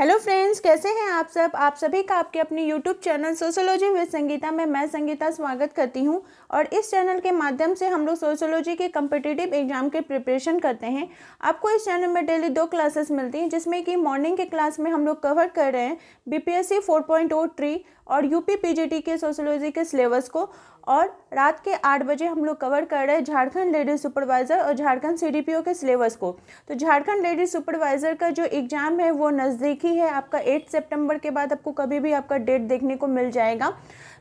hello friends कैसे हैं आप सब आप सभी का आपके अपने YouTube channel sociology with Sangeeta में मैं संगीता स्वागत करती हूं और इस चैनल के माध्यम से हम लोग सोशोलॉजी के कम्पिटिटिव एग्जाम के प्रिपरेशन करते हैं आपको इस चैनल में डेली दो क्लासेस मिलती हैं जिसमें कि मॉर्निंग के क्लास में हम लोग कवर कर रहे हैं बी पी और यूपी पीजीटी के सोशोलॉजी के सिलेबस को और रात के आठ बजे हम लोग कवर कर रहे हैं झारखंड लेडीज सुपरवाइज़र और झारखंड सीडीपीओ के सिलेबस को तो झारखंड लेडीज सुपरवाइज़र का जो एग्ज़ाम है वो नज़दीकी है आपका एट सितंबर के बाद आपको कभी भी आपका डेट देखने को मिल जाएगा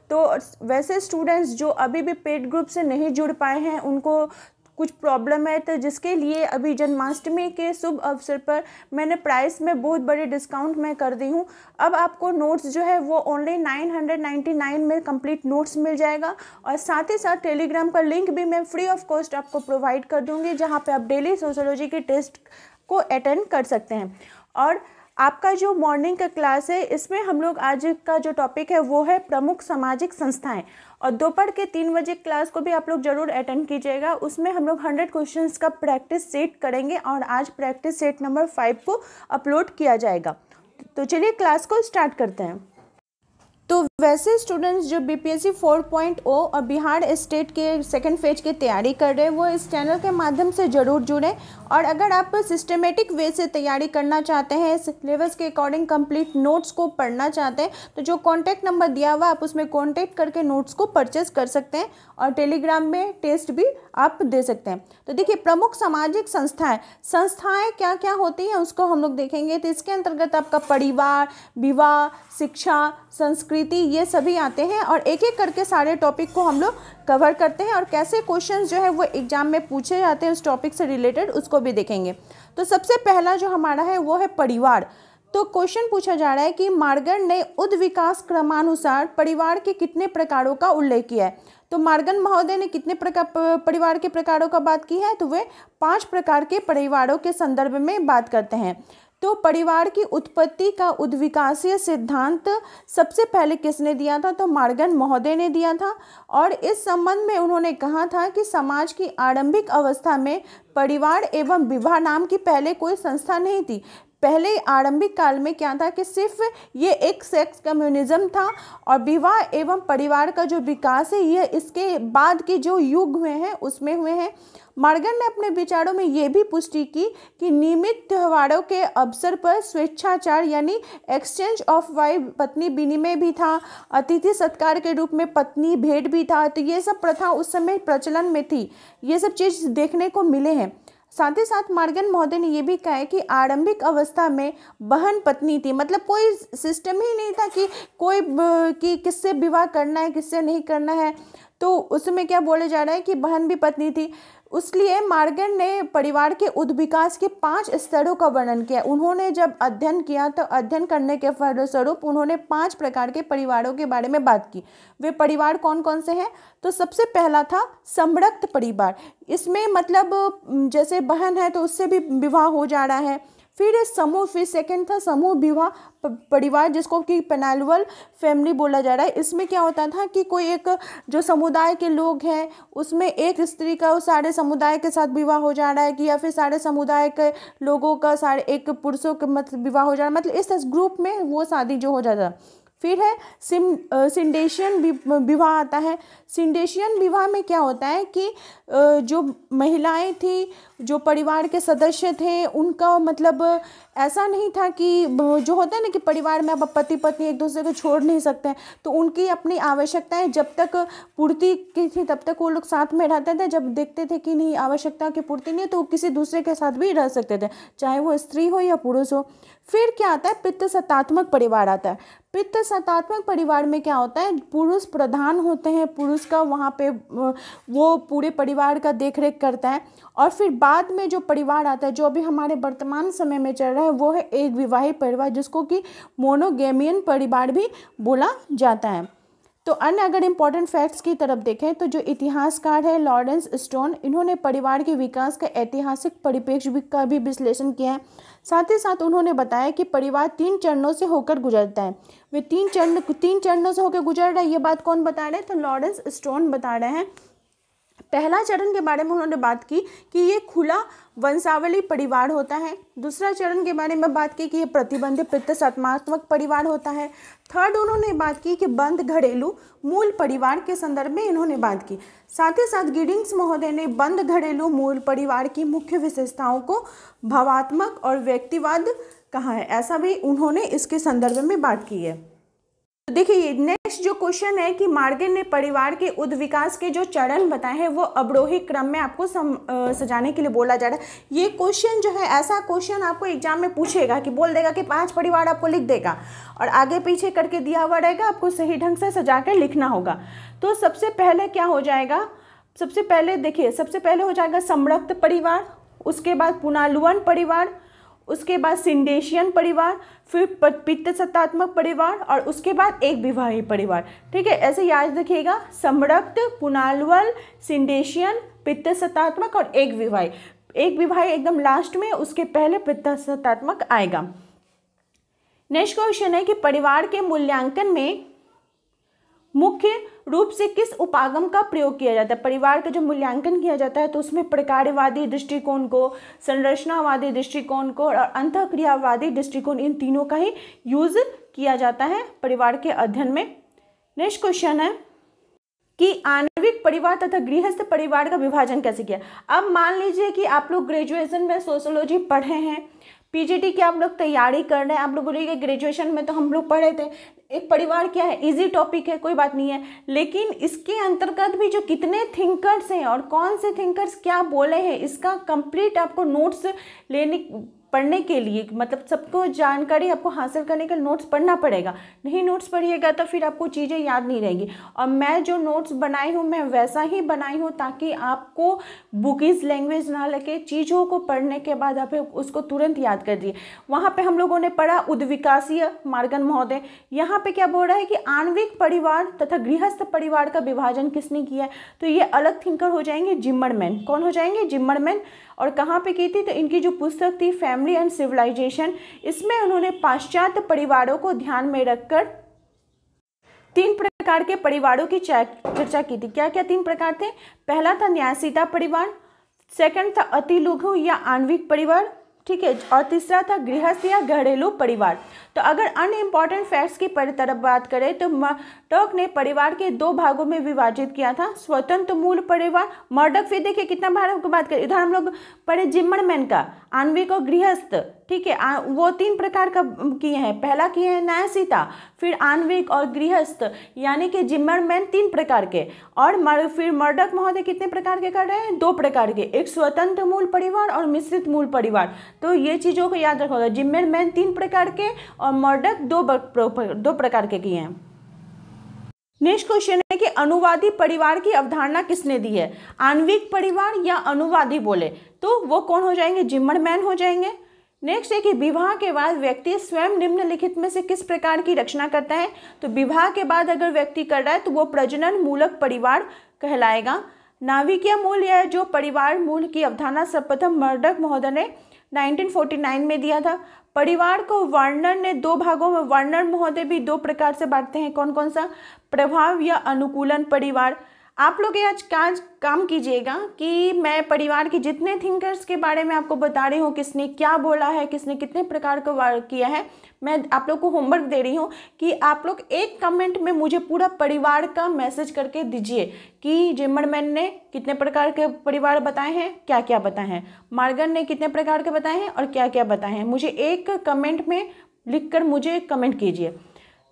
तो वैसे स्टूडेंट्स जो अभी भी पेड ग्रुप से नहीं जुड़ पाए हैं उनको कुछ प्रॉब्लम है तो जिसके लिए अभी जन्माष्टमी के शुभ अवसर पर मैंने प्राइस में बहुत बड़े डिस्काउंट मैं कर दी हूँ अब आपको नोट्स जो है वो ओनली 999 में कंप्लीट नोट्स मिल जाएगा और साथ ही साथ टेलीग्राम का लिंक भी मैं फ्री ऑफ कॉस्ट आपको प्रोवाइड कर दूँगी जहाँ पर आप डेली सोशोलॉजी के टेस्ट को अटेंड कर सकते हैं और आपका जो मॉर्निंग का क्लास है इसमें हम लोग आज का जो टॉपिक है वो है प्रमुख सामाजिक संस्थाएं और दोपहर के तीन बजे क्लास को भी आप लोग जरूर अटेंड कीजिएगा उसमें हम लोग हंड्रेड क्वेश्चन का प्रैक्टिस सेट करेंगे और आज प्रैक्टिस सेट नंबर फाइव को अपलोड किया जाएगा तो चलिए क्लास को स्टार्ट करते हैं तो वैसे स्टूडेंट्स जो B P S C four point O और बिहार स्टेट के सेकेंड फेज की तैयारी कर रहे हैं वो इस चैनल के माध्यम से ज़रूर जुड़ें और अगर आप सिस्टमेटिक वे से तैयारी करना चाहते हैं सिलेबस के अकॉर्डिंग कंप्लीट नोट्स को पढ़ना चाहते हैं तो जो कॉन्टैक्ट नंबर दिया हुआ आप उसमें कॉन्टैक्ट करके नोट्स को परचेस कर सकते हैं और टेलीग्राम में टेस्ट भी आप दे सकते हैं तो देखिए प्रमुख सामाजिक संस्थाएं संस्थाएं क्या क्या होती हैं उसको हम लोग देखेंगे तो इसके अंतर्गत आपका परिवार विवाह शिक्षा संस्कृति ये सभी आते हैं और एक एक करके सारे टॉपिक को हम लोग कवर करते हैं और कैसे क्वेश्चंस जो है वो एग्ज़ाम में पूछे जाते हैं उस टॉपिक से रिलेटेड उसको भी देखेंगे तो सबसे पहला जो हमारा है वो है परिवार तो क्वेश्चन पूछा जा रहा है कि मार्गन ने उद विकास क्रमानुसार परिवार के कितने प्रकारों का उल्लेख किया है तो मार्गन महोदय ने कितने प्रकार परिवार के प्रकारों का बात की है तो वे पांच प्रकार के परिवारों के संदर्भ में बात करते हैं तो परिवार की उत्पत्ति का उद्विकासीय सिद्धांत सबसे पहले किसने दिया था तो मार्गन महोदय ने दिया था और इस संबंध में उन्होंने कहा था कि समाज की आरंभिक अवस्था में परिवार एवं विवाह नाम की पहले कोई संस्था नहीं थी पहले आरंभिक काल में क्या था कि सिर्फ ये एक सेक्स कम्युनिज्म था और विवाह एवं परिवार का जो विकास है ये इसके बाद के जो युग हुए हैं उसमें हुए हैं मार्गन ने अपने विचारों में यह भी पुष्टि की कि नियमित त्योहारों के अवसर पर स्वेच्छाचार यानी एक्सचेंज ऑफ वाइफ पत्नी विनिमय भी था अतिथि सत्कार के रूप में पत्नी भेंट भी था तो ये सब प्रथा उस समय प्रचलन में थी ये सब चीज़ देखने को मिले हैं साथ ही साथ मार्गन महोदय ने यह भी कहा है कि आरंभिक अवस्था में बहन पत्नी थी मतलब कोई सिस्टम ही नहीं था कि कोई कि किससे विवाह करना है किससे नहीं करना है तो उसमें क्या बोले जा रहा है कि बहन भी पत्नी थी उसलिए मार्गन ने परिवार के उद्विकास के पांच स्तरों का वर्णन किया उन्होंने जब अध्ययन किया तो अध्ययन करने के फलस्वरूप उन्होंने पांच प्रकार के परिवारों के बारे में बात की वे परिवार कौन कौन से हैं तो सबसे पहला था समृक्त परिवार इसमें मतलब जैसे बहन है तो उससे भी विवाह हो जा रहा है फिर समूह फिर सेकंड था समूह विवाह परिवार जिसको कि पेनालवल फैमिली बोला जा रहा है इसमें क्या होता था कि कोई एक जो समुदाय के लोग हैं उसमें एक स्त्री का उस सारे समुदाय के साथ विवाह हो जा रहा है कि या फिर सारे समुदाय के लोगों का सारे एक पुरुषों के मतलब विवाह हो जा रहा है मतलब इस ग्रुप में वो शादी जो हो जाता फिर है सिम सिंडेशियन विवाह आता है सिंडेशियन विवाह में क्या होता है कि जो महिलाएं थी जो परिवार के सदस्य थे उनका मतलब ऐसा नहीं था कि जो होता है ना कि परिवार में अब पति पत्नी एक दूसरे को छोड़ नहीं सकते हैं तो उनकी अपनी आवश्यकताएं जब तक पूर्ति की थी तब तक वो लोग साथ में रहते थे जब देखते थे कि नहीं आवश्यकता की पूर्ति नहीं है तो वो किसी दूसरे के साथ भी रह सकते थे चाहे वो स्त्री हो या पुरुष हो फिर क्या आता है पित्त सत्तात्मक परिवार आता है पित्त सत्तात्मक परिवार में क्या होता है पुरुष प्रधान होते हैं पुरुष का वहाँ पे वो पूरे परिवार का देख रेख करता है और फिर बाद में जो परिवार आता है जो अभी हमारे वर्तमान समय में चल रहा है वो है एक विवाही परिवार जिसको कि मोनोगेमियन परिवार भी बोला जाता है तो अन्य अगर इम्पॉर्टेंट फैक्ट्स की तरफ देखें तो जो इतिहासकार है लॉरेंस स्टोन इन्होंने परिवार के विकास का ऐतिहासिक परिप्रेक्ष्य का भी विश्लेषण किया है साथ ही साथ उन्होंने बताया कि परिवार तीन चरणों से होकर गुजरता है वे तीन चरण तीन चरणों से होकर गुजर रहा है ये बात कौन बता रहे हैं तो लॉरेंस स्टोन बता रहे हैं पहला चरण के बारे में उन्होंने बात की कि ये खुला वंशावली परिवार होता है दूसरा चरण के बारे में बात की कि ये प्रतिबंध सत्मात्मक परिवार होता है थर्ड उन्होंने बात की कि बंद घरेलू मूल परिवार के संदर्भ में इन्होंने बात की साथ ही साथ गिडिंग्स महोदय ने बंद घरेलू मूल परिवार की मुख्य विशेषताओं को भावात्मक और व्यक्तिवाद कहा है ऐसा भी उन्होंने इसके संदर्भ में बात की है तो देखिए नेक्स्ट जो क्वेश्चन है कि मार्गेन ने परिवार के उद्विकास के जो चरण बताए हैं वो अवरोही क्रम में आपको सम, आ, सजाने के लिए बोला जा रहा है ये क्वेश्चन जो है ऐसा क्वेश्चन आपको एग्जाम में पूछेगा कि बोल देगा कि पांच परिवार आपको लिख देगा और आगे पीछे करके दिया हुआ रहेगा आपको सही ढंग से सजा कर लिखना होगा तो सबसे पहले क्या हो जाएगा सबसे पहले देखिए सबसे पहले हो जाएगा समृक्त परिवार उसके बाद पुनालुवन परिवार उसके बाद सिंडेशियन परिवार फिर पित्त सत्तात्मक परिवार और उसके बाद एक विवाही परिवार ठीक है ऐसे याद रखिएगा समरक्त पुनालवल सिंडेशियन पित्त सत्तात्मक और एक विवाही एक विवाही एकदम लास्ट में उसके पहले पित्त सत्तात्मक आएगा नेक्स्ट क्वेश्चन है कि परिवार के मूल्यांकन में मुख्य रूप से किस उपागम का प्रयोग किया जाता है परिवार का जो मूल्यांकन किया जाता है तो उसमें प्रकारवादी दृष्टिकोण को संरचनावादी दृष्टिकोण को और अंतक्रियावादी दृष्टिकोण इन तीनों का ही यूज किया जाता है परिवार के अध्ययन में नेक्स्ट क्वेश्चन है कि आणविक परिवार तथा गृहस्थ परिवार का विभाजन कैसे किया अब मान लीजिए कि आप लोग ग्रेजुएशन में सोशोलॉजी पढ़े हैं पीजीटी की आप लोग तैयारी कर रहे हैं आप लोग बोलिए ग्रेजुएशन में तो हम लोग पढ़े थे एक परिवार क्या है इजी टॉपिक है कोई बात नहीं है लेकिन इसके अंतर्गत भी जो कितने थिंकर्स हैं और कौन से थिंकर्स क्या बोले हैं इसका कंप्लीट आपको नोट्स लेने पढ़ने के लिए मतलब सबको जानकारी आपको हासिल करने के नोट्स पढ़ना पड़ेगा नहीं नोट्स पढ़िएगा तो फिर आपको चीज़ें याद नहीं रहेंगी और मैं जो नोट्स बनाई हूँ मैं वैसा ही बनाई हूँ ताकि आपको बुकीज़ लैंग्वेज ना लगे चीज़ों को पढ़ने के बाद आप उसको तुरंत याद कर दिए वहाँ पर हम लोगों ने पढ़ा उद्विकासीय मार्गन महोदय यहाँ पर क्या बोल रहा है कि आणविक परिवार तथा गृहस्थ परिवार का विभाजन किसने किया है तो ये अलग थिंकर हो जाएंगे जिम्मरमैन कौन हो जाएंगे जिम्मरमैन और कहाँ पे की थी तो इनकी जो पुस्तक थी फैमिली एंड सिविलाइजेशन इसमें उन्होंने पाश्चात्य परिवारों को ध्यान में रखकर तीन प्रकार के परिवारों की चर्चा की थी क्या क्या तीन प्रकार थे पहला था न्यायसीता परिवार सेकंड था अति लघु या आणविक परिवार ठीक है और तीसरा था गृहस्थ या घरेलू परिवार तो अगर अन इम्पॉर्टेंट फैक्ट्स की तरफ बात करें तो मर्डक ने परिवार के दो भागों में विभाजित किया था स्वतंत्र मूल परिवार मर्डक फिर देखिए कितना भाग की बात करें इधर हम लोग पढ़े मैन का आणविक और गृहस्थ ठीक है वो तीन प्रकार का किए हैं पहला किए हैं न्यायसीता फिर आणविक और गृहस्थ यानी कि जिम्मरमैन तीन प्रकार के और मर, फिर मर्डक महोदय कितने प्रकार के कर रहे हैं दो प्रकार के एक स्वतंत्र मूल परिवार और मिश्रित मूल परिवार तो ये चीज़ों को याद रखा होगा जिम्मरमैन तीन प्रकार के और मर्डक दो दो प्रकार के किए हैं नेक्स्ट क्वेश्चन है कि अनुवादी परिवार की अवधारणा किसने दी है आणविक परिवार या अनुवादी बोले तो वो कौन हो जाएंगे जिम्मरमैन हो जाएंगे नेक्स्ट है कि विवाह के बाद व्यक्ति स्वयं निम्नलिखित में से किस प्रकार की रचना करता है तो विवाह के बाद अगर व्यक्ति कर रहा है तो वो प्रजनन मूलक परिवार कहलाएगा नाविकीय मूल यह जो परिवार मूल की अवधारणा सर्वप्रथम मर्डक महोदय ने 1949 में दिया था परिवार को वर्णन ने दो भागों में वर्णन महोदय भी दो प्रकार से बांटते हैं कौन कौन सा प्रभाव या अनुकूलन परिवार आप लोग ये आज काज काम कीजिएगा कि मैं परिवार के जितने थिंकर्स के बारे में आपको बता रही हूँ किसने क्या बोला है किसने कितने प्रकार का वर्क किया है मैं आप लोग को होमवर्क दे रही हूँ कि आप लोग एक कमेंट में मुझे पूरा परिवार का मैसेज करके दीजिए कि मैन ने कितने प्रकार के परिवार बताए हैं क्या क्या बताए हैं मार्गन ने कितने प्रकार के बताए हैं और क्या क्या बताए हैं मुझे एक कमेंट में लिख कर मुझे कमेंट कीजिए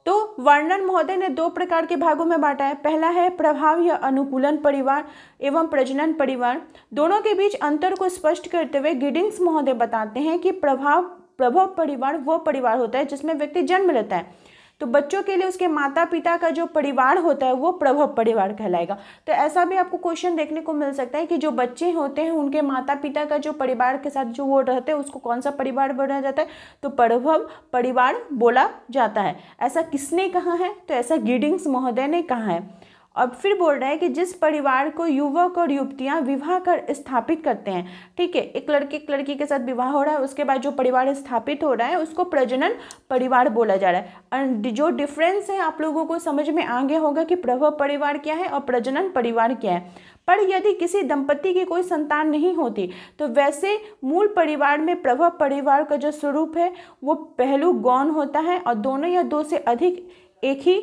तो वर्णन महोदय ने दो प्रकार के भागों में बांटा है पहला है प्रभाव या अनुकूलन परिवार एवं प्रजनन परिवार दोनों के बीच अंतर को स्पष्ट करते हुए गिडिंग्स महोदय बताते हैं कि प्रभाव प्रभव परिवार वह परिवार होता है जिसमें व्यक्ति जन्म लेता है तो बच्चों के लिए उसके माता पिता का जो परिवार होता है वो प्रभव परिवार कहलाएगा तो ऐसा भी आपको क्वेश्चन देखने को मिल सकता है कि जो बच्चे होते हैं उनके माता पिता का जो परिवार के साथ जो वो रहते हैं उसको कौन सा परिवार बोला जाता है तो प्रभव परिवार बोला जाता है ऐसा किसने कहा है तो ऐसा गिडिंग्स महोदय ने कहा है और फिर बोल रहा है कि जिस परिवार को युवक और युवतियाँ विवाह कर स्थापित करते हैं ठीक है एक लड़के एक लड़की के साथ विवाह हो रहा है उसके बाद जो परिवार स्थापित हो रहा है उसको प्रजनन परिवार बोला जा रहा है एंड जो डिफरेंस है आप लोगों को समझ में आगे होगा कि प्रभव परिवार क्या है और प्रजनन परिवार क्या है पर यदि किसी दंपति की कोई संतान नहीं होती तो वैसे मूल परिवार में प्रभव परिवार का जो स्वरूप है वो पहलू गौन होता है और दोनों या दो से अधिक एक ही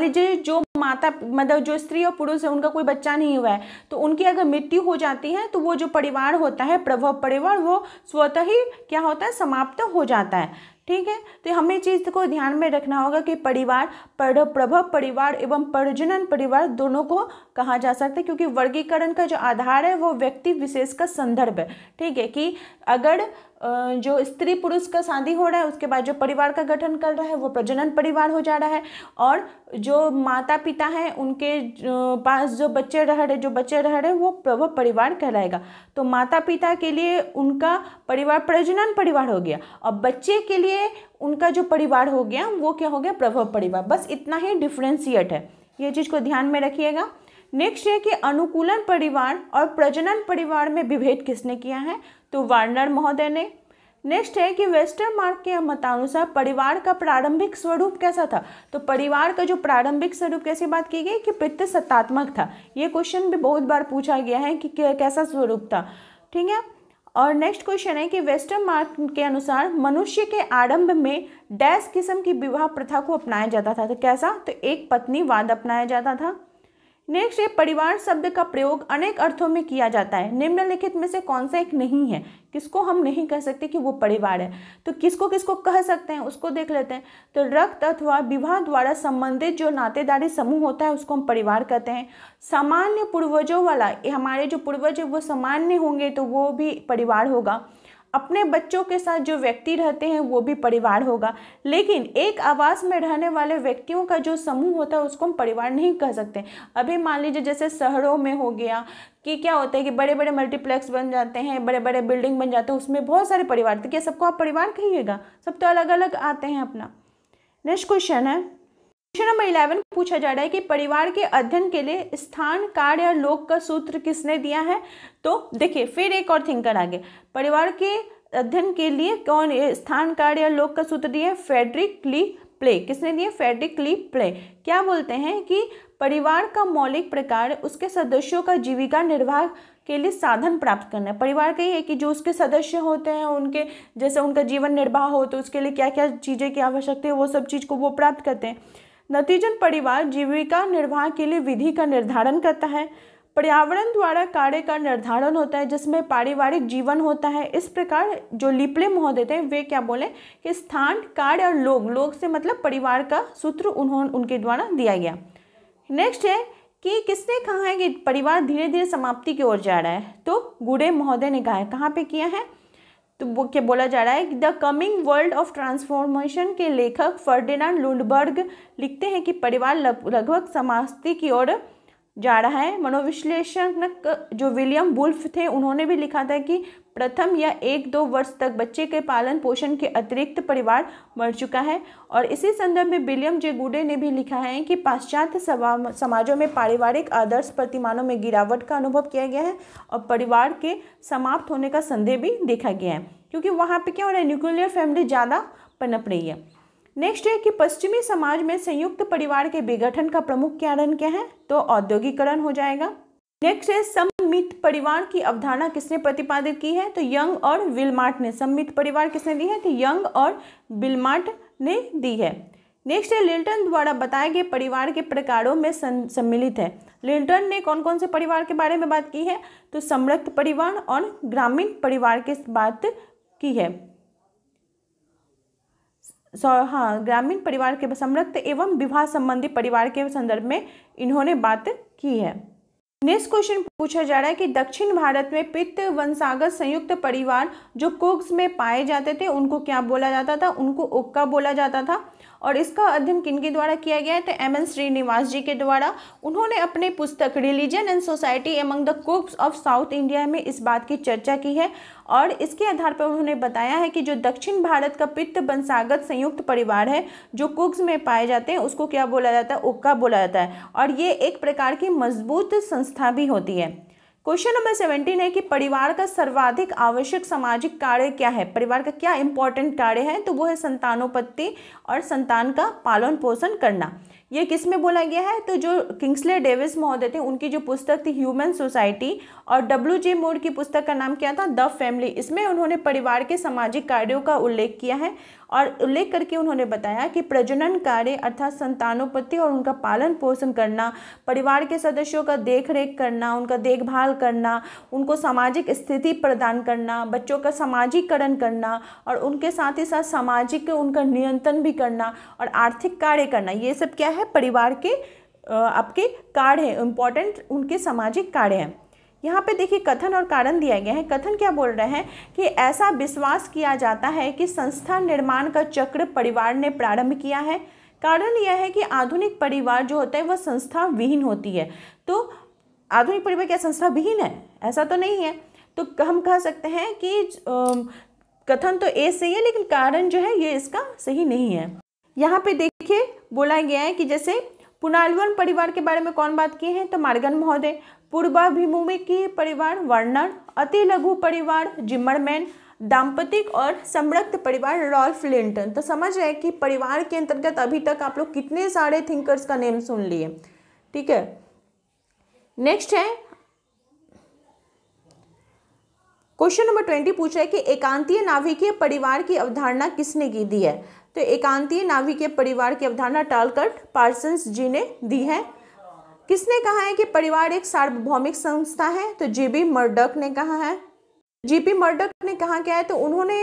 लीजिए जो माता मतलब जो स्त्री और पुरुष है उनका कोई बच्चा नहीं हुआ है तो उनकी अगर मृत्यु हो जाती है तो वो जो परिवार होता है प्रभव परिवार वो स्वतः ही क्या होता है समाप्त हो जाता है ठीक है तो हमें चीज़ को ध्यान में रखना होगा कि परिवार पढ़ प्रभव परिवार एवं प्रजनन परिवार दोनों को कहा जा सकता है क्योंकि वर्गीकरण का जो आधार है वो व्यक्ति विशेष का संदर्भ है ठीक है कि अगर जो स्त्री पुरुष का शादी हो रहा है उसके बाद जो परिवार का गठन कर रहा है वो प्रजनन परिवार हो जा रहा है और जो माता पिता हैं उनके पास जो बच्चे रह रहे जो बच्चे रह रहे वो प्रभव परिवार कहलाएगा तो माता पिता के लिए उनका परिवार प्रजनन परिवार हो गया और बच्चे के लिए उनका जो परिवार हो गया वो क्या हो गया प्रभव परिवार बस इतना ही डिफ्रेंशिएट है ये चीज़ को ध्यान में रखिएगा नेक्स्ट है कि अनुकूलन परिवार और प्रजनन परिवार में विभेद किसने किया है तो वार्नर महोदय ने नेक्स्ट है कि वेस्टर्न मार्क के मतानुसार परिवार का प्रारंभिक स्वरूप कैसा था तो परिवार का जो प्रारंभिक स्वरूप कैसी बात की गई कि पित्त सत्तात्मक था ये क्वेश्चन भी बहुत बार पूछा गया है कि कैसा स्वरूप था ठीक है और नेक्स्ट क्वेश्चन है कि वेस्टर्न मार्क के अनुसार मनुष्य के आरंभ में डैश किस्म की विवाह प्रथा को अपनाया जाता था तो कैसा तो एक पत्नी वाद अपनाया जाता था नेक्स्ट है परिवार शब्द का प्रयोग अनेक अर्थों में किया जाता है निम्नलिखित में से कौन सा एक नहीं है किसको हम नहीं कह सकते कि वो परिवार है तो किसको किसको कह सकते हैं उसको देख लेते हैं तो रक्त अथवा विवाह द्वारा संबंधित जो नातेदारी समूह होता है उसको हम परिवार कहते हैं सामान्य पूर्वजों वाला हमारे जो पूर्वज है वो सामान्य होंगे तो वो भी परिवार होगा अपने बच्चों के साथ जो व्यक्ति रहते हैं वो भी परिवार होगा लेकिन एक आवास में रहने वाले व्यक्तियों का जो समूह होता है उसको हम परिवार नहीं कह सकते अभी मान लीजिए जैसे शहरों में हो गया कि क्या होता है कि बड़े बड़े मल्टीप्लेक्स बन जाते हैं बड़े बड़े बिल्डिंग बन जाते हैं उसमें बहुत सारे परिवार तो क्या सबको आप परिवार कहिएगा सब तो अलग अलग आते हैं अपना नेक्स्ट क्वेश्चन है क्वेश्चन नंबर इलेवन पूछा जा रहा है कि परिवार के अध्ययन के लिए स्थान कार्य या लोक का सूत्र किसने दिया है तो देखिए फिर एक और थिंकर आगे परिवार के अध्ययन के लिए कौन स्थान कार्य या लोक का सूत्र दिया है फेडरिक ली प्ले किसने दिए फेडरिक ली प्ले क्या बोलते हैं कि परिवार का मौलिक प्रकार उसके सदस्यों का जीविका निर्वाह के लिए साधन प्राप्त करना है परिवार का ये है कि जो उसके सदस्य होते हैं उनके जैसे उनका जीवन निर्वाह हो तो उसके लिए क्या क्या चीज़ें की आवश्यकता है वो सब चीज़ को वो प्राप्त करते हैं नतीजन परिवार जीविका निर्वाह के लिए विधि का निर्धारण करता है पर्यावरण द्वारा कार्य का निर्धारण होता है जिसमें पारिवारिक जीवन होता है इस प्रकार जो लिपले महोदय थे वे क्या बोले कि स्थान कार्य और लोग लोग से मतलब परिवार का सूत्र उन्होंने उनके द्वारा दिया गया नेक्स्ट है कि किसने कहा है कि परिवार धीरे धीरे समाप्ति की ओर जा रहा है तो गुड़े महोदय ने कहा है कहाँ पर किया है तो वो क्या बोला जा रहा है the coming world of transformation के लेखक फर्डिनांड लुंडबर्ग लिखते हैं कि परिवार लगभग समाप्ति की ओर जा रहा है मनोविश्लेषक जो विलियम बुल्फ थे उन्होंने भी लिखा था कि प्रथम या एक दो वर्ष तक बच्चे के पालन पोषण के अतिरिक्त परिवार मर चुका है और इसी संदर्भ में विलियम जे गुडे ने भी लिखा है कि पाश्चात्य समाजों में पारिवारिक आदर्श प्रतिमानों में गिरावट का अनुभव किया गया है और परिवार के समाप्त होने का संदेह भी देखा गया है क्योंकि वहाँ पर क्या हो रहा है न्यूक्लियर फैमिली ज़्यादा पनप रही है नेक्स्ट है कि पश्चिमी समाज में संयुक्त परिवार के विघटन का प्रमुख कारण क्या है तो औद्योगिकरण हो जाएगा नेक्स्ट है सम्मित परिवार की अवधारणा किसने प्रतिपादित की है तो यंग और विलमार्ट ने सम्मित परिवार किसने दी है तो यंग और विलमार्ट ने दी है नेक्स्ट है लिल्टन द्वारा बताए गए परिवार के प्रकारों में सम्मिलित है लिल्टन ने कौन कौन से परिवार के बारे में बात की है तो समृद्ध परिवार और ग्रामीण परिवार के बात की है हाँ ग्रामीण परिवार के समृद्ध एवं विवाह संबंधी परिवार के संदर्भ में इन्होंने बात की है नेक्स्ट क्वेश्चन पूछा जा रहा है कि दक्षिण भारत में पित्त वंशागत संयुक्त परिवार जो कोक्स में पाए जाते थे उनको क्या बोला जाता था उनको ओक्का बोला जाता था और इसका अध्ययन किन के द्वारा किया गया है तो एम एन श्रीनिवास जी के द्वारा उन्होंने अपने पुस्तक religion and society among the Coorgs of South India में इस बात की चर्चा की है और इसके आधार पर उन्होंने बताया है कि जो दक्षिण भारत का पित्त बंसागत संयुक्त परिवार है जो कुक्स में पाए जाते हैं उसको क्या बोला जाता है उक्का बोला जाता है और ये एक प्रकार की मजबूत संस्था भी होती है क्वेश्चन नंबर सेवेंटीन है कि परिवार का सर्वाधिक आवश्यक सामाजिक कार्य क्या है परिवार का क्या इंपॉर्टेंट कार्य है तो वो है संतानोपत्ति और संतान का पालन पोषण करना ये किस में बोला गया है तो जो किंग्सले डेविस महोदय थे उनकी जो पुस्तक थी ह्यूमन सोसाइटी और डब्ल्यू जे मोड की पुस्तक का नाम क्या था द फैमिली इसमें उन्होंने परिवार के सामाजिक कार्यों का उल्लेख किया है और उल्लेख करके उन्होंने बताया कि प्रजनन कार्य अर्थात संतानोपत्ति और उनका पालन पोषण करना परिवार के सदस्यों का देख रेख करना उनका देखभाल करना उनको सामाजिक स्थिति प्रदान करना बच्चों का सामाजिकरण करना और उनके साथ ही साथ सामाजिक उनका नियंत्रण भी करना और आर्थिक कार्य करना ये सब क्या है है परिवार के आपके कार्ड हैं इम्पॉर्टेंट उनके सामाजिक कार्य हैं यहाँ पे देखिए कथन और कारण दिया गया है कथन क्या बोल रहे हैं कि ऐसा विश्वास किया जाता है कि संस्था निर्माण का चक्र परिवार ने प्रारंभ किया है कारण यह है कि आधुनिक परिवार जो होता है वह संस्था विहीन होती है तो आधुनिक परिवार क्या संस्था विहीन है ऐसा तो नहीं है तो हम कह सकते हैं कि कथन तो ए सही है लेकिन कारण जो है ये इसका सही नहीं है यहाँ पे देखिए बोला गया है कि जैसे पुनालवन परिवार के बारे में कौन बात किए हैं तो मार्गन महोदय की परिवार वर्णन अति लघु परिवार जिम्मरमैन दाम्पतिक और समृद्ध परिवार रॉल्फ लिंटन तो समझ रहे कि परिवार के अंतर्गत अभी तक आप लोग कितने सारे थिंकर्स का नेम सुन लिए ठीक है नेक्स्ट है क्वेश्चन नंबर ट्वेंटी पूछा है कि एकांतीय नाभिकीय परिवार की अवधारणा किसने की दी है तो एकांतीय के परिवार की अवधारणा टालकट पार्सन्स जी ने दी है किसने कहा है कि परिवार एक सार्वभौमिक संस्था है तो बी मर्डक ने कहा है जीपी मर्डक ने कहा क्या है तो उन्होंने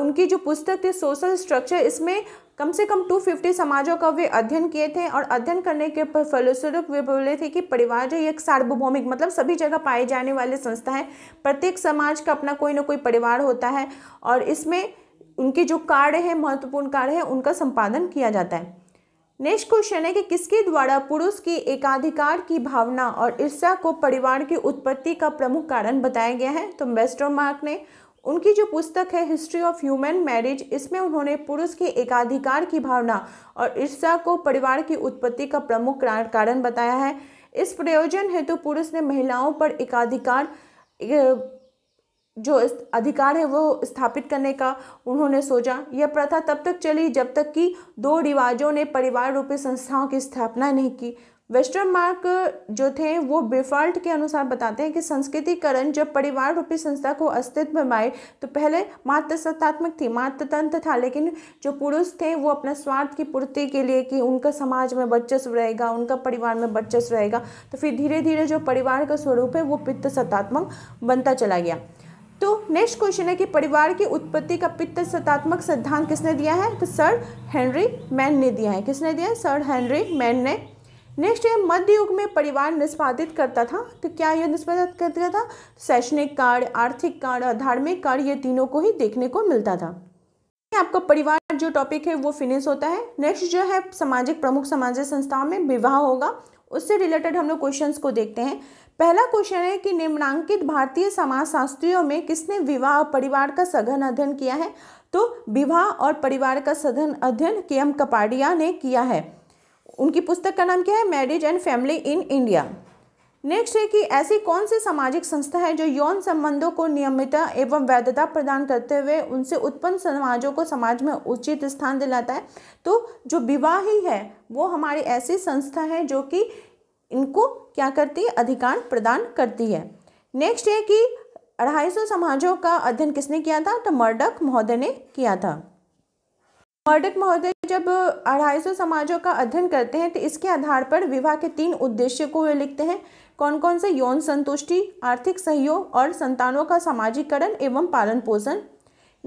उनकी जो पुस्तक थी सोशल स्ट्रक्चर इसमें कम से कम 250 समाजों का वे अध्ययन किए थे और अध्ययन करने के फलस्वरूप वे बोले थे कि परिवार जो एक सार्वभौमिक मतलब सभी जगह पाए जाने वाले संस्था है प्रत्येक समाज का अपना कोई ना कोई परिवार होता है और इसमें उनके जो कार्य है महत्वपूर्ण कार्य है उनका संपादन किया जाता है नेक्स्ट क्वेश्चन है कि किसके द्वारा पुरुष की एकाधिकार की भावना और ईर्ष्या को परिवार की उत्पत्ति का प्रमुख कारण बताया गया है तो वेस्टरमार्क ने उनकी जो पुस्तक है हिस्ट्री ऑफ ह्यूमन मैरिज इसमें उन्होंने पुरुष के एकाधिकार की भावना और ईर्ष्या को परिवार की उत्पत्ति का प्रमुख कारण बताया है इस प्रयोजन हेतु तो पुरुष ने महिलाओं पर एकाधिकार जो अधिकार है वो स्थापित करने का उन्होंने सोचा यह प्रथा तब तक चली जब तक कि दो रिवाजों ने परिवार रूपी संस्थाओं की स्थापना नहीं की वेस्टर्न मार्क जो थे वो बिफॉल्ट के अनुसार बताते हैं कि संस्कृतिकरण जब परिवार रूपी संस्था को अस्तित्व में आए तो पहले मात्र सत्तात्मक थी मात्र तंत्र था लेकिन जो पुरुष थे वो अपना स्वार्थ की पूर्ति के लिए कि उनका समाज में वर्चस्व रहेगा उनका परिवार में वर्चस्व रहेगा तो फिर धीरे धीरे जो परिवार का स्वरूप है वो पित्त सत्तात्मक बनता चला गया तो नेक्स्ट क्वेश्चन है कि परिवार की उत्पत्ति का पित्त सत्तात्मक सिद्धांत किसने दिया है तो सर हेनरी मैन ने दिया है किसने दिया है सर हेनरी मैन ने नेक्स्ट है मध्य युग में परिवार निष्पादित करता था तो क्या यह निष्पादित करता था शैक्षणिक कार्य आर्थिक कार्य और धार्मिक कार्य ये तीनों को ही देखने को मिलता था आपका परिवार जो टॉपिक है वो फिनिश होता है नेक्स्ट जो है सामाजिक प्रमुख सामाजिक संस्थाओं में विवाह होगा उससे रिलेटेड हम लोग क्वेश्चंस को देखते हैं पहला क्वेश्चन है कि निम्नांकित भारतीय समाजशास्त्रियों में किसने विवाह और परिवार का सघन अध्ययन किया है तो विवाह और परिवार का सघन अध्ययन के एम कपाडिया ने किया है उनकी पुस्तक का नाम क्या है marriage and family in India next है कि ऐसी कौन सी सामाजिक संस्था है जो यौन संबंधों को नियमितता एवं वैधता प्रदान करते हुए उनसे उत्पन्न समाजों को समाज में उचित स्थान दिलाता है तो जो विवाह ही है वो हमारी ऐसी संस्था है जो कि इनको क्या करती है अधिकार प्रदान करती है नेक्स्ट है कि अढ़ाई सौ समाजों का अध्ययन किसने किया था तो मर्डक महोदय ने किया था मर्डक महोदय जब अढ़ाई सौ समाजों का अध्ययन करते हैं तो इसके आधार पर विवाह के तीन उद्देश्य को वे लिखते हैं कौन कौन से यौन संतुष्टि आर्थिक सहयोग और संतानों का सामाजिकरण एवं पालन पोषण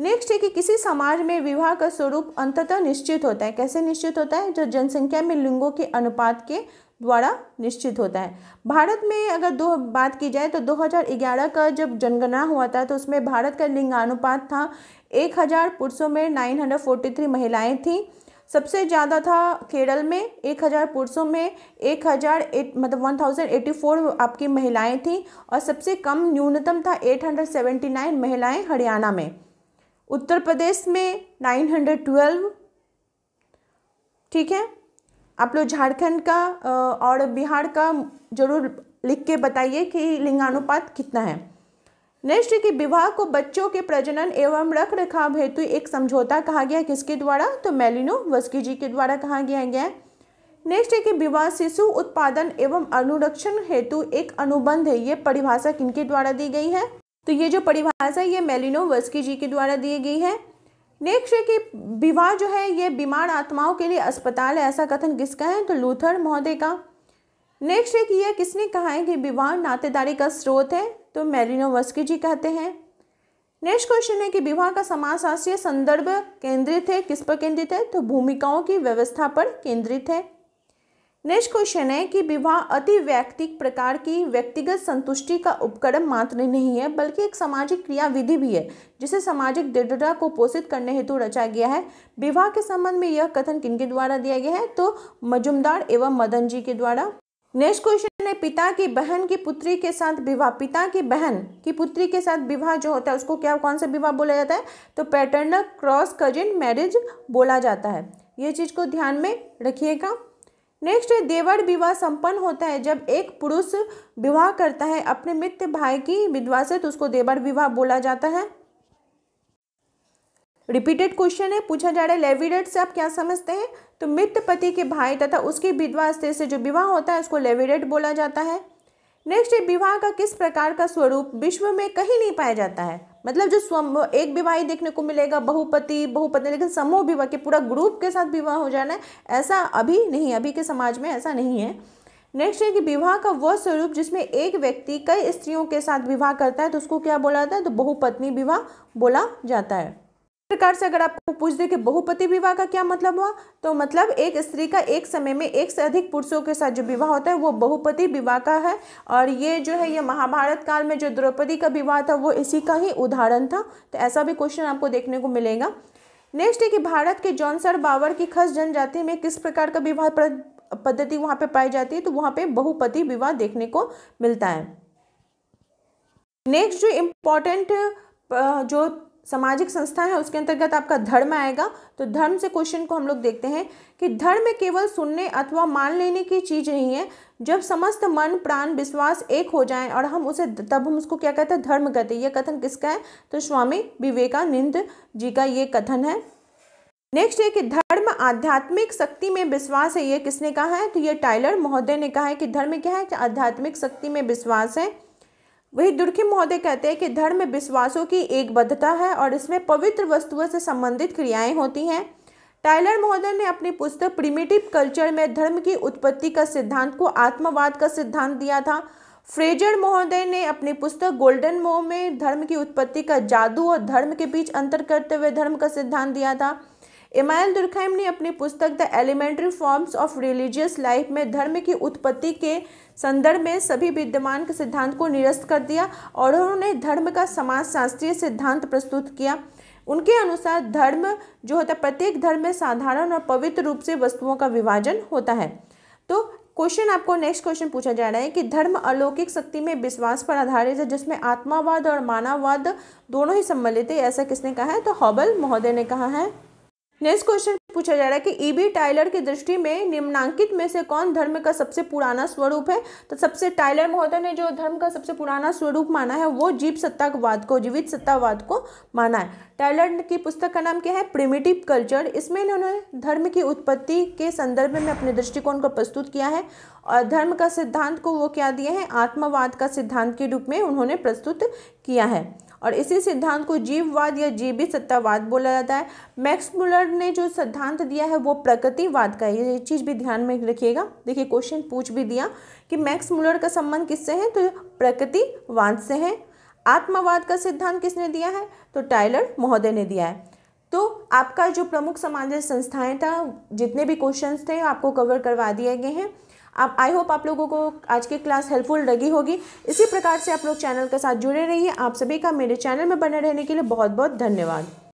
नेक्स्ट है कि किसी समाज में विवाह का स्वरूप अंततः निश्चित होता है कैसे निश्चित होता है जो जनसंख्या में लिंगों के अनुपात के द्वारा निश्चित होता है भारत में अगर दो बात की जाए तो 2011 का जब जनगणना हुआ था तो उसमें भारत का लिंगानुपात था 1000 पुरुषों में 943 महिलाएं थीं सबसे ज़्यादा था केरल में 1000 पुरुषों में 1000 मतलब 1084 आपकी महिलाएं थीं और सबसे कम न्यूनतम था 879 महिलाएं हरियाणा में उत्तर प्रदेश में 912 ठीक है आप लोग झारखंड का और बिहार का जरूर लिख के बताइए कि लिंगानुपात कितना है नेक्स्ट कि विवाह को बच्चों के प्रजनन एवं रख रखाव हेतु एक समझौता कहा गया किसके द्वारा तो मेलिनो वस्की जी के द्वारा कहा गया है नेक्स्ट है कि विवाह शिशु उत्पादन एवं अनुरक्षण हेतु एक अनुबंध है ये परिभाषा किनके द्वारा दी गई है तो ये जो परिभाषा ये मेलिनो वस्की जी के द्वारा दी गई है नेक्स्ट है कि विवाह जो है ये बीमार आत्माओं के लिए अस्पताल है ऐसा कथन किसका है तो लूथर महोदय का नेक्स्ट है कि यह किसने कहा है कि विवाह नातेदारी का स्रोत है तो मेरिनो वस्की जी कहते हैं नेक्स्ट क्वेश्चन है कि विवाह का समाजशास्त्रीय संदर्भ केंद्रित है किस पर केंद्रित है तो भूमिकाओं की व्यवस्था पर केंद्रित है नेक्स्ट क्वेश्चन है कि विवाह अति व्यक्तिक प्रकार की व्यक्तिगत संतुष्टि का उपकरण मात्र नहीं है बल्कि एक सामाजिक क्रियाविधि भी है जिसे सामाजिक दृढ़ता को पोषित करने हेतु रचा गया है विवाह के संबंध में यह कथन किनके द्वारा दिया गया है तो मजुमदार एवं मदन जी के द्वारा नेक्स्ट क्वेश्चन है पिता की बहन की पुत्री के साथ विवाह पिता की बहन की पुत्री के साथ विवाह जो होता है उसको क्या कौन सा विवाह बोला जाता है तो पैटर्नल क्रॉस कजिन मैरिज बोला जाता है ये चीज़ को ध्यान में रखिएगा नेक्स्ट है देवर विवाह संपन्न होता है जब एक पुरुष विवाह करता है अपने मित्र भाई की विधवा से तो उसको देवर विवाह बोला जाता है रिपीटेड क्वेश्चन है पूछा जा रहा है लेविडेट से आप क्या समझते हैं तो मित्र पति के भाई तथा उसकी विधवा स्त्री से जो विवाह होता है उसको लेविडेट बोला जाता है नेक्स्ट है विवाह का किस प्रकार का स्वरूप विश्व में कहीं नहीं पाया जाता है मतलब जो स्व एक विवाह ही देखने को मिलेगा बहुपति बहुपत्नी लेकिन समूह विवाह के पूरा ग्रुप के साथ विवाह हो जाना है ऐसा अभी नहीं अभी के समाज में ऐसा नहीं है नेक्स्ट है कि विवाह का वह स्वरूप जिसमें एक व्यक्ति कई स्त्रियों के साथ विवाह करता है तो उसको क्या बोला जाता है तो बहुपत्नी विवाह बोला जाता है प्रकार से अगर आपको पूछ दे कि बहुपति विवाह का क्या मतलब हुआ तो मतलब एक स्त्री का एक समय में एक से अधिक पुरुषों के साथ जो विवाह होता है वो बहुपति विवाह का है और ये जो है ये महाभारत काल में जो द्रौपदी का विवाह था वो इसी का ही उदाहरण था तो ऐसा भी क्वेश्चन आपको देखने को मिलेगा नेक्स्ट है कि भारत के जॉनसर बावर की खस जनजाति में किस प्रकार का विवाह पद्धति वहाँ पर पाई जाती है तो वहाँ पर बहुपति विवाह देखने को मिलता है नेक्स्ट जो इम्पोर्टेंट जो सामाजिक संस्था है उसके अंतर्गत आपका धर्म आएगा तो धर्म से क्वेश्चन को हम लोग देखते हैं कि धर्म केवल सुनने अथवा मान लेने की चीज नहीं है जब समस्त मन प्राण विश्वास एक हो जाए और हम उसे तब हम उसको क्या कहते हैं धर्म कहते हैं यह कथन किसका है तो स्वामी विवेकानंद जी का ये कथन है नेक्स्ट है कि धर्म आध्यात्मिक शक्ति में विश्वास है ये किसने कहा है तो ये टाइलर महोदय ने कहा है कि धर्म क्या है कि आध्यात्मिक शक्ति में विश्वास है वही दुर्खी महोदय कहते हैं कि धर्म विश्वासों की एक बद्धता है और इसमें पवित्र वस्तुओं से संबंधित क्रियाएं होती हैं टाइलर महोदय ने अपनी पुस्तक प्रिमिटिव कल्चर में धर्म की उत्पत्ति का सिद्धांत को आत्मवाद का सिद्धांत दिया था फ्रेजर महोदय ने अपनी पुस्तक गोल्डन मोह में धर्म की उत्पत्ति का जादू और धर्म के बीच अंतर करते हुए धर्म का सिद्धांत दिया था इमायल दुर्खाइम ने अपनी पुस्तक the elementary forms of religious life में धर्म की उत्पत्ति के संदर्भ में सभी विद्यमान के सिद्धांत को निरस्त कर दिया और उन्होंने धर्म का समाज शास्त्रीय सिद्धांत प्रस्तुत किया उनके अनुसार धर्म जो होता है प्रत्येक धर्म में साधारण और पवित्र रूप से वस्तुओं का विभाजन होता है तो क्वेश्चन आपको नेक्स्ट क्वेश्चन पूछा जा रहा है कि धर्म अलौकिक शक्ति में विश्वास पर आधारित है जिसमें आत्मावाद और मानववाद दोनों ही सम्मिलित है ऐसा किसने कहा है तो हॉबल महोदय ने कहा है नेक्स्ट क्वेश्चन पूछा जा रहा है कि ईबी e टाइलर की दृष्टि में निम्नांकित में से कौन धर्म का सबसे पुराना स्वरूप है तो सबसे टाइलर महोदय ने जो धर्म का सबसे पुराना स्वरूप माना है वो जीव सत्तावाद को जीवित सत्तावाद को माना है टाइलर की पुस्तक का नाम क्या है प्रिमिटिव कल्चर इसमें इन्होंने धर्म की उत्पत्ति के संदर्भ में अपने दृष्टिकोण को प्रस्तुत किया है और धर्म का सिद्धांत को वो क्या दिए हैं आत्मवाद का सिद्धांत के रूप में उन्होंने प्रस्तुत किया है और इसी सिद्धांत को जीववाद या जीवी सत्तावाद बोला जाता है मैक्स मुलर ने जो सिद्धांत दिया है वो प्रकृतिवाद का है ये चीज़ भी ध्यान में रखिएगा देखिए क्वेश्चन पूछ भी दिया कि मैक्स मुलर का संबंध किससे है तो प्रकृतिवाद से है आत्मवाद का सिद्धांत किसने दिया है तो टाइलर महोदय ने दिया है तो आपका जो प्रमुख समाज संस्थाएं था जितने भी क्वेश्चंस थे आपको कवर करवा दिए गए हैं आप आई होप आप लोगों को आज की क्लास हेल्पफुल लगी होगी इसी प्रकार से आप लोग चैनल के साथ जुड़े रहिए आप सभी का मेरे चैनल में बने रहने के लिए बहुत बहुत धन्यवाद